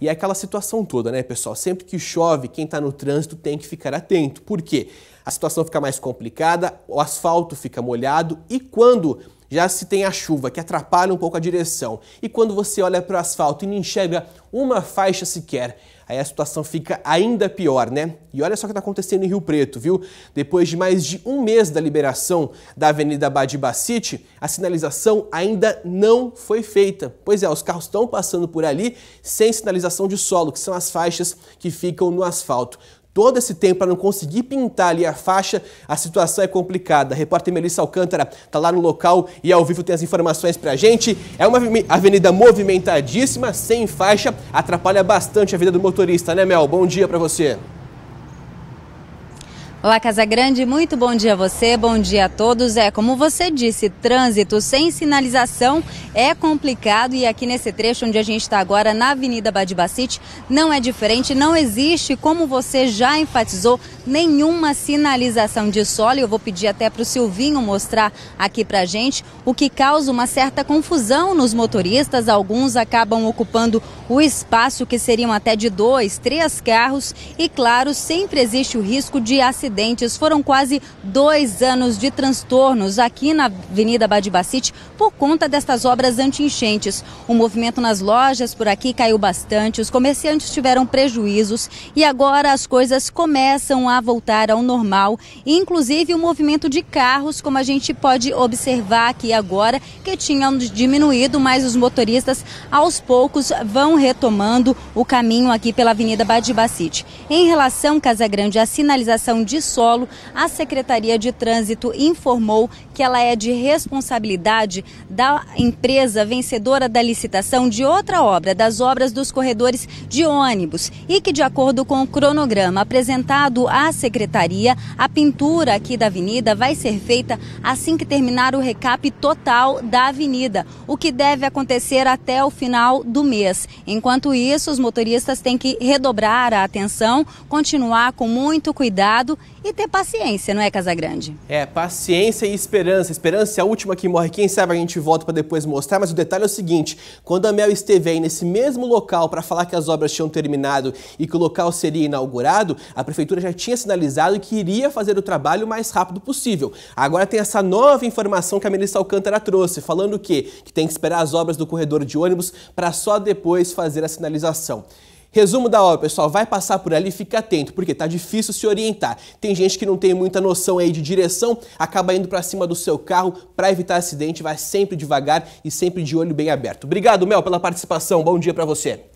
E é aquela situação toda, né, pessoal? Sempre que chove, quem está no trânsito tem que ficar atento. Por quê? A situação fica mais complicada, o asfalto fica molhado e quando já se tem a chuva que atrapalha um pouco a direção e quando você olha para o asfalto e não enxerga uma faixa sequer, aí a situação fica ainda pior, né? E olha só o que está acontecendo em Rio Preto, viu? Depois de mais de um mês da liberação da Avenida Badibacite, a sinalização ainda não foi feita. Pois é, os carros estão passando por ali sem sinalização de solo, que são as faixas que ficam no asfalto todo esse tempo para não conseguir pintar ali a faixa, a situação é complicada. A repórter Melissa Alcântara está lá no local e ao vivo tem as informações para a gente. É uma avenida movimentadíssima, sem faixa, atrapalha bastante a vida do motorista, né Mel? Bom dia para você. Olá, Casa Grande, muito bom dia a você, bom dia a todos. É, como você disse, trânsito sem sinalização é complicado e aqui nesse trecho onde a gente está agora, na Avenida Badibacite, não é diferente, não existe, como você já enfatizou, nenhuma sinalização de solo. Eu vou pedir até para o Silvinho mostrar aqui para a gente, o que causa uma certa confusão nos motoristas. Alguns acabam ocupando o espaço que seriam até de dois, três carros e, claro, sempre existe o risco de acidente acidentes, foram quase dois anos de transtornos aqui na Avenida Badibacite por conta destas obras anti-enchentes. O movimento nas lojas por aqui caiu bastante, os comerciantes tiveram prejuízos e agora as coisas começam a voltar ao normal, inclusive o movimento de carros, como a gente pode observar aqui agora, que tinham diminuído, mas os motoristas aos poucos vão retomando o caminho aqui pela Avenida Badibacite. Em relação, Casagrande, a sinalização de de solo, a Secretaria de Trânsito informou que ela é de responsabilidade da empresa vencedora da licitação de outra obra, das obras dos corredores de ônibus, e que, de acordo com o cronograma apresentado à Secretaria, a pintura aqui da avenida vai ser feita assim que terminar o recap total da avenida, o que deve acontecer até o final do mês. Enquanto isso, os motoristas têm que redobrar a atenção, continuar com muito cuidado e ter paciência, não é, Casagrande? É, paciência e esperança. Esperança é a última que morre. Quem sabe a gente volta para depois mostrar, mas o detalhe é o seguinte: quando a Mel esteve aí nesse mesmo local para falar que as obras tinham terminado e que o local seria inaugurado, a prefeitura já tinha sinalizado que iria fazer o trabalho o mais rápido possível. Agora tem essa nova informação que a ministra Alcântara trouxe, falando que, que tem que esperar as obras do corredor de ônibus para só depois fazer a sinalização. Resumo da obra, pessoal, vai passar por ali, fica atento, porque tá difícil se orientar. Tem gente que não tem muita noção aí de direção, acaba indo para cima do seu carro para evitar acidente, vai sempre devagar e sempre de olho bem aberto. Obrigado, Mel, pela participação. Bom dia para você.